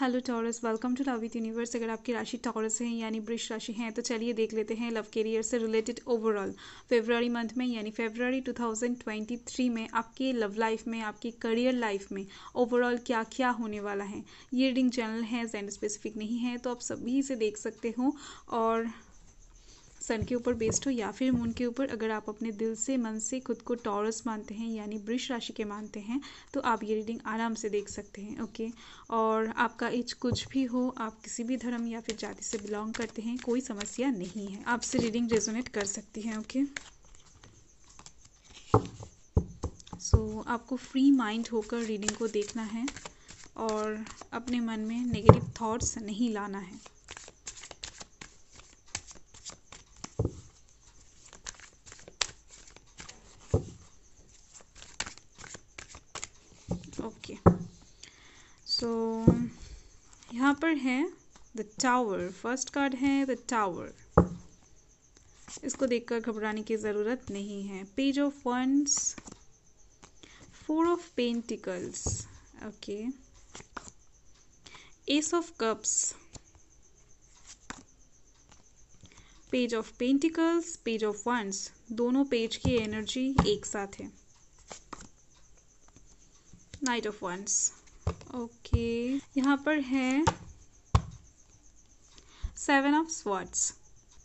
Hello Taurus welcome to love with universe अगर आपकी राशि टॉरस है यानी वृक्ष राशि है तो चलिए देख लेते हैं लव करियर से रिलेटेड ओवरऑल फेबररी मंथ में यानी फेबररी 2023 में आपके लव लाइफ में आपकी करियर लाइफ में ओवरऑल क्या क्या होने वाला है ये रीडिंग चैनल है जैंड स्पेसिफिक नहीं है तो आप सभी से देख सकते हो और सन के ऊपर बेस्ड हो या फिर मून के ऊपर अगर आप अपने दिल से मन से खुद को टॉरस मानते हैं यानी वृक्ष राशि के मानते हैं तो आप ये रीडिंग आराम से देख सकते हैं ओके और आपका एज कुछ भी हो आप किसी भी धर्म या फिर जाति से बिलोंग करते हैं कोई समस्या नहीं है आपसे रीडिंग रेजोनेट कर सकती है ओके सो so, आपको फ्री माइंड होकर रीडिंग को देखना है और अपने मन में नेगेटिव थॉट्स नहीं लाना है है द टावर फर्स्ट कार्ड है द टावर इसको देखकर घबराने की ज़रूरत नहीं है page of wands four of pentacles okay ace of cups page of pentacles page of wands दोनों पेज की एनर्जी एक साथ है नाइट ऑफ वंस ओके यहाँ पर है seven of swords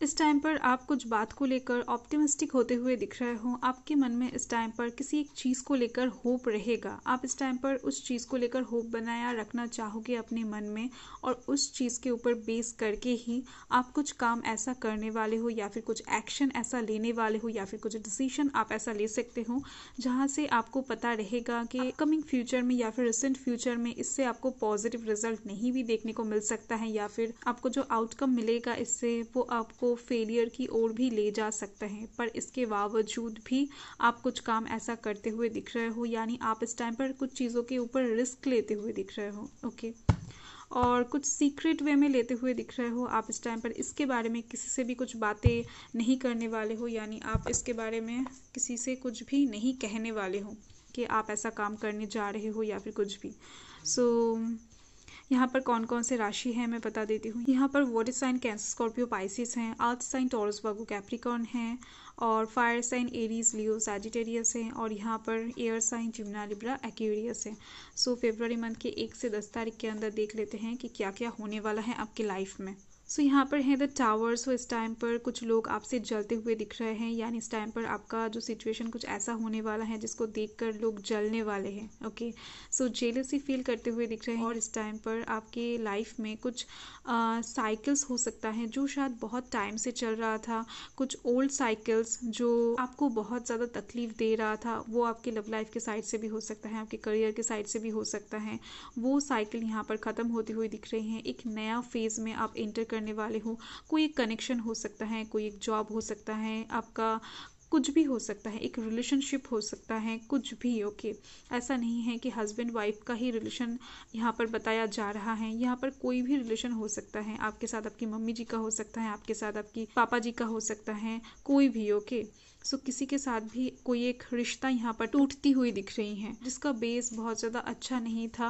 इस टाइम पर आप कुछ बात को लेकर ऑप्टिमिस्टिक होते हुए दिख रहे हो आपके मन में इस टाइम पर किसी एक चीज़ को लेकर होप रहेगा आप इस टाइम पर उस चीज़ को लेकर होप बनाया रखना चाहोगे अपने मन में और उस चीज़ के ऊपर बेस करके ही आप कुछ काम ऐसा करने वाले हो या फिर कुछ एक्शन ऐसा लेने वाले हो या फिर कुछ डिसीजन आप ऐसा ले सकते हो जहाँ से आपको पता रहेगा कि कमिंग फ्यूचर में या फिर रिसेंट फ्यूचर में इससे आपको पॉजिटिव रिजल्ट नहीं भी देखने को मिल सकता है या फिर आपको जो आउटकम मिलेगा इससे वो आपको फेलियर की ओर भी ले जा सकते हैं पर इसके बावजूद भी आप कुछ काम ऐसा करते हुए दिख रहे हो यानी आप इस टाइम पर कुछ चीज़ों के ऊपर रिस्क लेते हुए दिख रहे हो ओके और कुछ सीक्रेट वे में लेते हुए दिख रहे हो आप इस टाइम पर इसके बारे में किसी से भी कुछ बातें नहीं करने वाले हो यानी आप इसके बारे में किसी से कुछ भी नहीं कहने वाले हो कि आप ऐसा काम करने जा रहे हो या फिर कुछ भी सो so, यहाँ पर कौन कौन से राशि है मैं बता देती हूँ यहाँ पर water sign Cancer Scorpio Pisces हैं earth sign Taurus Virgo Capricorn है और fire sign Aries Leo Sagittarius हैं और यहाँ पर air sign Gemini Libra Aquarius है सो फेबर मंथ के एक से दस तारीख के अंदर देख लेते हैं कि क्या क्या होने वाला है आपकी लाइफ में सो so, यहाँ पर है द टावर सो इस टाइम पर कुछ लोग आपसे जलते हुए दिख रहे हैं यानी इस टाइम पर आपका जो सिचुएशन कुछ ऐसा होने वाला है जिसको देख कर लोग जलने वाले हैं ओके सो जेलसी फील करते हुए दिख रहे हैं और इस टाइम पर आपके लाइफ में कुछ साइकिल्स हो सकता है जो शायद बहुत टाइम से चल रहा था कुछ ओल्ड साइकिल्स जो आपको बहुत ज़्यादा तकलीफ दे रहा था वो आपके लव लाइफ के साइड से भी हो सकता है आपके करियर के साइड से भी हो सकता है वो साइकिल यहाँ पर ख़त्म होती हुई दिख रही हैं एक नया फेज़ में आप इंटर कर करने वाले हों कोई एक कनेक्शन हो सकता है कोई एक जॉब हो सकता है आपका कुछ भी हो सकता है एक रिलेशनशिप हो सकता है कुछ भी ओके okay. ऐसा नहीं है कि हस्बैंड वाइफ का ही रिलेशन यहाँ पर बताया जा रहा है यहाँ पर कोई भी रिलेशन हो सकता है आपके साथ आपकी मम्मी जी का हो सकता है आपके साथ आपकी पापा जी का हो सकता है कोई भी ओके okay. सो किसी के साथ भी कोई एक रिश्ता यहाँ पर टूटती हुई दिख रही है जिसका बेस बहुत ज़्यादा अच्छा नहीं था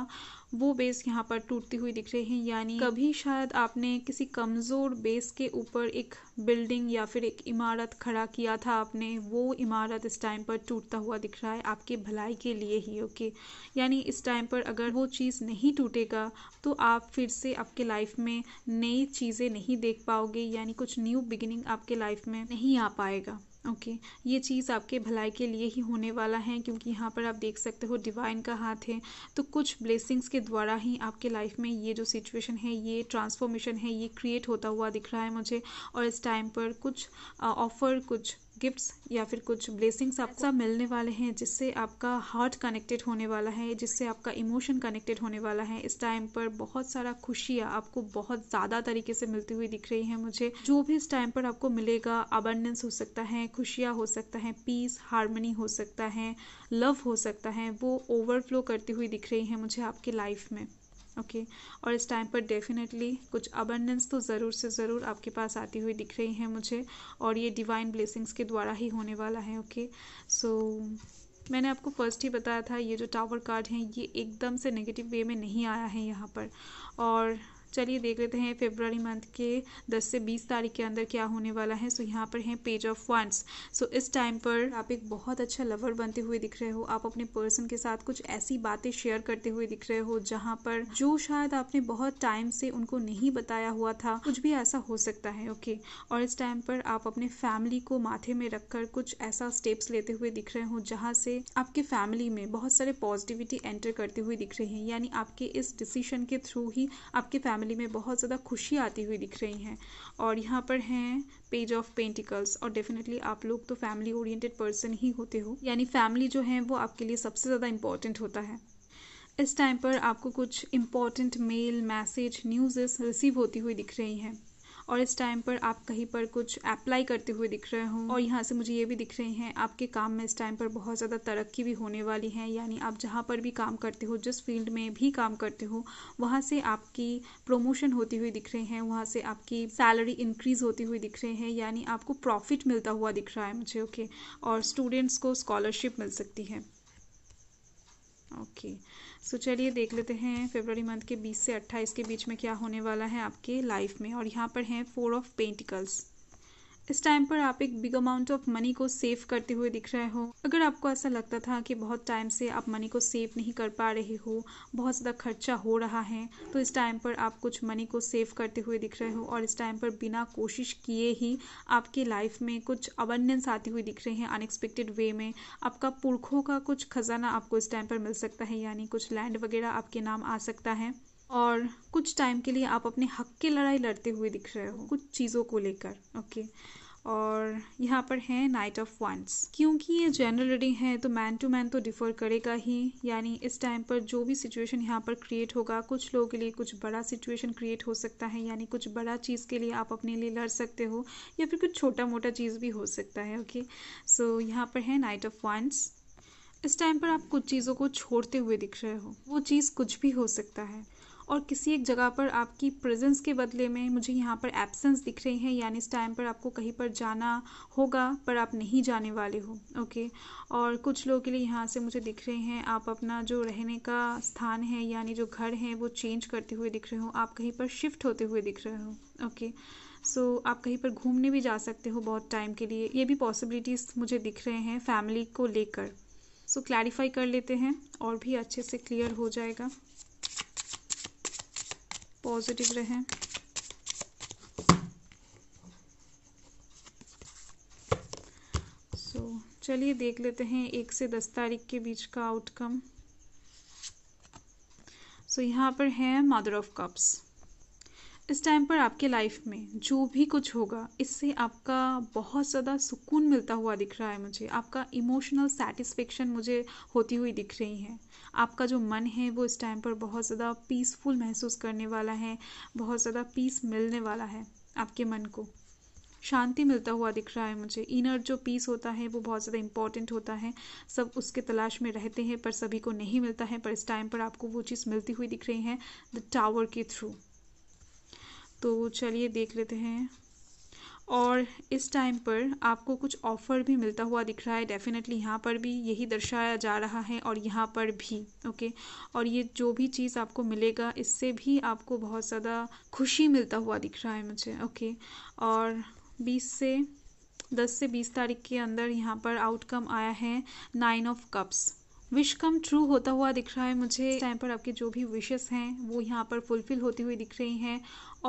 वो बेस यहाँ पर टूटती हुई दिख रही है यानी कभी शायद आपने किसी कमज़ोर बेस के ऊपर एक बिल्डिंग या फिर एक इमारत खड़ा किया था आपने वो इमारत इस टाइम पर टूटता हुआ दिख रहा है आपके भलाई के लिए ही ओके यानी इस टाइम पर अगर वो चीज़ नहीं टूटेगा तो आप फिर से आपके लाइफ में नई चीज़ें नहीं देख पाओगे यानी कुछ न्यू बिगिनिंग आपके लाइफ में नहीं आ पाएगा ओके okay. ये चीज़ आपके भलाई के लिए ही होने वाला है क्योंकि यहाँ पर आप देख सकते हो डिवाइन का हाथ है तो कुछ ब्लेसिंग्स के द्वारा ही आपके लाइफ में ये जो सिचुएशन है ये ट्रांसफॉर्मेशन है ये क्रिएट होता हुआ दिख रहा है मुझे और इस टाइम पर कुछ ऑफ़र कुछ गिफ्ट्स या फिर कुछ ब्लेसिंग्स आपको मिलने वाले हैं जिससे आपका हार्ट कनेक्टेड होने वाला है जिससे आपका इमोशन कनेक्टेड होने वाला है इस टाइम पर बहुत सारा खुशियाँ आपको बहुत ज़्यादा तरीके से मिलती हुई दिख रही है मुझे जो भी इस टाइम पर आपको मिलेगा अबंडेंस हो सकता है खुशियाँ हो सकता है पीस हारमोनी हो सकता है लव हो सकता है वो ओवरफ्लो करती हुई दिख रही है मुझे आपकी लाइफ में ओके okay? और इस टाइम पर डेफिनेटली कुछ अबंडेंस तो ज़रूर से ज़रूर आपके पास आती हुई दिख रही हैं मुझे और ये डिवाइन ब्लेसिंग्स के द्वारा ही होने वाला है ओके okay? सो so, मैंने आपको फर्स्ट ही बताया था ये जो टावर कार्ड हैं ये एकदम से नेगेटिव वे में नहीं आया है यहाँ पर और चलिए देख लेते हैं फेब्रवरी मंथ के 10 से 20 तारीख के अंदर क्या होने वाला है सो so, यहाँ पर है पेज ऑफ वंस सो इस टाइम पर आप एक बहुत अच्छा लवर बनते हुए दिख रहे हो आप अपने पर्सन के साथ कुछ ऐसी बातें शेयर करते हुए दिख रहे हो जहाँ पर जो शायद आपने बहुत टाइम से उनको नहीं बताया हुआ था कुछ भी ऐसा हो सकता है ओके okay? और इस टाइम पर आप अपने फैमिली को माथे में रखकर कुछ ऐसा स्टेप्स लेते हुए दिख रहे हो जहाँ से आपके फैमिली में बहुत सारे पॉजिटिविटी एंटर करते हुए दिख रहे हैं यानी आपके इस डिसीशन के थ्रू ही आपके फैमिली फैमिली में बहुत ज़्यादा खुशी आती हुई दिख रही हैं और यहाँ पर हैं पेज ऑफ पेंटिकल्स और डेफिनेटली आप लोग तो फैमिली ओरिएंटेड पर्सन ही होते हो यानी फैमिली जो है वो आपके लिए सबसे ज़्यादा इम्पॉर्टेंट होता है इस टाइम पर आपको कुछ important mail message news receive होती हुई दिख रही हैं और इस टाइम पर आप कहीं पर कुछ अप्लाई करते हुए दिख रहे हों और यहाँ से मुझे ये भी दिख रहे हैं आपके काम में इस टाइम पर बहुत ज़्यादा तरक्की भी होने वाली है यानी आप जहाँ पर भी काम करते हो जिस फील्ड में भी काम करते हो वहाँ से आपकी प्रोमोशन होती हुई दिख रहे हैं वहाँ से आपकी सैलरी इंक्रीज़ होती हुई दिख रहे हैं यानी आपको प्रॉफिट मिलता हुआ दिख रहा है मुझे ओके okay? और स्टूडेंट्स को स्कॉलरशिप मिल सकती है ओके सो चलिए देख लेते हैं फेबररी मंथ के 20 से 28 के बीच में क्या होने वाला है आपके लाइफ में और यहाँ पर हैं फोर ऑफ पेंटिकल्स इस टाइम पर आप एक बिग अमाउंट ऑफ मनी को सेव करते हुए दिख रहे हो अगर आपको ऐसा लगता था कि बहुत टाइम से आप मनी को सेव नहीं कर पा रहे हो बहुत ज़्यादा खर्चा हो रहा है तो इस टाइम पर आप कुछ मनी को सेव करते हुए दिख रहे हो और इस टाइम पर बिना कोशिश किए ही आपकी लाइफ में कुछ अबंडेंस आती हुई दिख रही है अनएक्सपेक्टेड वे में आपका पुरखों का कुछ खजाना आपको इस टाइम पर मिल सकता है यानी कुछ लैंड वगैरह आपके नाम आ सकता है और कुछ टाइम के लिए आप अपने हक की लड़ाई लड़ते हुए दिख रहे हो कुछ चीज़ों को लेकर ओके और यहाँ पर है नाइट ऑफ वंस क्योंकि ये जनरल रीडिंग है तो मैन टू मैन तो डिफर करेगा ही यानी इस टाइम पर जो भी सिचुएशन यहाँ पर क्रिएट होगा कुछ लोगों के लिए कुछ बड़ा सिचुएशन क्रिएट हो सकता है यानी कुछ बड़ा चीज़ के लिए आप अपने लिए लड़ सकते हो या फिर कुछ छोटा मोटा चीज़ भी हो सकता है ओके सो so, यहाँ पर है नाइट ऑफ वंस इस टाइम पर आप कुछ चीज़ों को छोड़ते हुए दिख रहे हो वो चीज़ कुछ भी हो सकता है और किसी एक जगह पर आपकी प्रेजेंस के बदले में मुझे यहाँ पर एब्सेंस दिख रही है यानी इस टाइम पर आपको कहीं पर जाना होगा पर आप नहीं जाने वाले हो ओके और कुछ लोगों के लिए यहाँ से मुझे दिख रहे हैं आप अपना जो रहने का स्थान है यानी जो घर है वो चेंज करते हुए दिख रहे हो आप कहीं पर शिफ्ट होते हुए दिख रहे हो ओके सो so, आप कहीं पर घूमने भी जा सकते हो बहुत टाइम के लिए ये भी पॉसिबिलिटीज़ मुझे दिख रहे हैं फैमिली को लेकर सो so, क्लैरिफाई कर लेते हैं और भी अच्छे से क्लियर हो जाएगा पॉजिटिव रहें सो so, चलिए देख लेते हैं एक से दस तारीख के बीच का आउटकम सो so, यहाँ पर है मदर ऑफ कप्स इस टाइम पर आपके लाइफ में जो भी कुछ होगा इससे आपका बहुत ज़्यादा सुकून मिलता हुआ दिख रहा है मुझे आपका इमोशनल सेटिस्फेक्शन मुझे होती हुई दिख रही है आपका जो मन है वो इस टाइम पर बहुत ज़्यादा पीसफुल महसूस करने वाला है बहुत ज़्यादा पीस मिलने वाला है आपके मन को शांति मिलता हुआ दिख रहा है मुझे इनर जो पीस होता है वो बहुत ज़्यादा इंपॉर्टेंट होता है सब उसके तलाश में रहते हैं पर सभी को नहीं मिलता है पर इस टाइम पर आपको वो चीज़ मिलती हुई दिख रही है द टावर के थ्रू तो चलिए देख लेते हैं और इस टाइम पर आपको कुछ ऑफर भी मिलता हुआ दिख रहा है डेफिनेटली यहाँ पर भी यही दर्शाया जा रहा है और यहाँ पर भी ओके और ये जो भी चीज़ आपको मिलेगा इससे भी आपको बहुत ज़्यादा खुशी मिलता हुआ दिख रहा है मुझे ओके और बीस से दस से बीस तारीख के अंदर यहाँ पर आउटकम आया है nine of cups wish come true होता हुआ दिख रहा है मुझे इस टाइम पर आपके जो भी विशेस हैं वो यहाँ पर फुलफिल होती हुई दिख रही हैं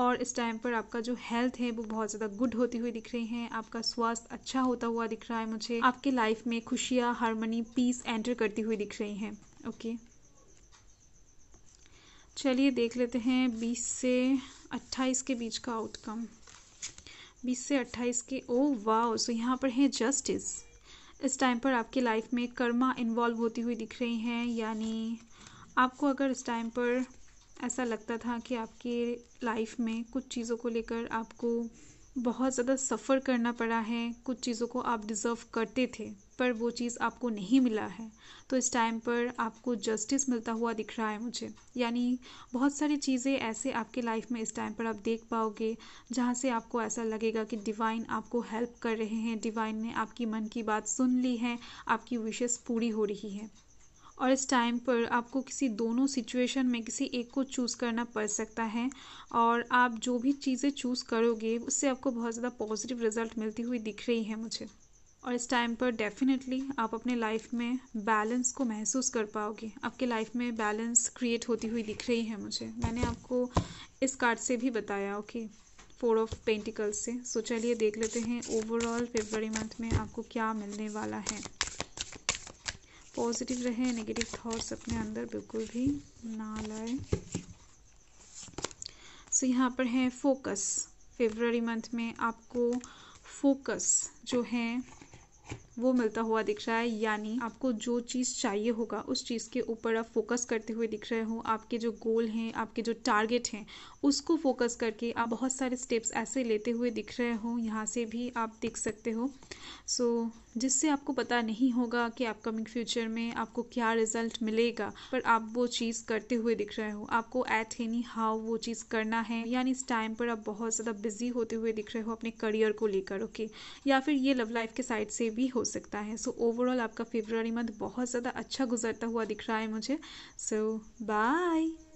और इस टाइम पर आपका जो हेल्थ है वो बहुत ज़्यादा गुड होती हुई दिख रही है आपका स्वास्थ्य अच्छा होता हुआ दिख रहा है मुझे आपके लाइफ में खुशियाँ हारमोनी पीस एंटर करती हुई दिख रही हैं ओके चलिए देख लेते हैं बीस से अट्ठाईस के बीच का आउटकम बीस से अट्ठाईस के ओ वाओ सो यहाँ पर है जस्टिस इस टाइम पर आपकी लाइफ में कर्मा इन्वॉल्व होती हुई दिख रही हैं यानी आपको अगर इस टाइम पर ऐसा लगता था कि आपकी लाइफ में कुछ चीज़ों को लेकर आपको बहुत ज़्यादा सफ़र करना पड़ा है कुछ चीज़ों को आप डिज़र्व करते थे पर वो चीज़ आपको नहीं मिला है तो इस टाइम पर आपको जस्टिस मिलता हुआ दिख रहा है मुझे यानी बहुत सारी चीज़ें ऐसे आपके लाइफ में इस टाइम पर आप देख पाओगे जहाँ से आपको ऐसा लगेगा कि डिवाइन आपको हेल्प कर रहे हैं डिवाइन ने आपकी मन की बात सुन ली है आपकी विशेष पूरी हो रही है और इस टाइम पर आपको किसी दोनों सिचुएशन में किसी एक को चूज़ करना पड़ सकता है और आप जो भी चीज़ें चूज़ करोगे उससे आपको बहुत ज़्यादा पॉजिटिव रिजल्ट मिलती हुई दिख रही है मुझे और इस टाइम पर डेफिनेटली आप अपने लाइफ में बैलेंस को महसूस कर पाओगे आपके लाइफ में बैलेंस क्रिएट होती हुई दिख रही है मुझे मैंने आपको इस कार्ड से भी बताया ओके फोर ऑफ पेंटिकल्स से सो चलिए देख लेते हैं ओवरऑल फेबररी मंथ में आपको क्या मिलने वाला है पॉजिटिव रहें नेगेटिव थॉट्स अपने अंदर बिल्कुल भी ना लाए सो so, यहाँ पर है फोकस फेबररी मंथ में आपको फोकस जो है वो मिलता हुआ दिख रहा है यानी आपको जो चीज चाहिए होगा उस चीज के ऊपर आप फोकस करते हुए दिख रहे हो आपके जो गोल हैं आपके जो टारगेट हैं उसको फोकस करके आप बहुत सारे स्टेप्स ऐसे लेते हुए दिख रहे हो यहाँ से भी आप देख सकते हो सो so, जिससे आपको पता नहीं होगा कि अपकमिंग फ्यूचर में आपको क्या रिजल्ट मिलेगा पर आप वो चीज़ करते हुए दिख रहे हो आपको एट एनी हाउ वो चीज़ करना है यानी इस टाइम पर आप बहुत ज़्यादा बिजी होते हुए दिख रहे हो अपने करियर को लेकर ओके okay? या फिर ये लव लाइफ के साइड से भी हो हो सकता है सो so, ओवरऑल आपका फेबररी मंथ बहुत ज़्यादा अच्छा गुजरता हुआ दिख रहा है मुझे सो so, बाय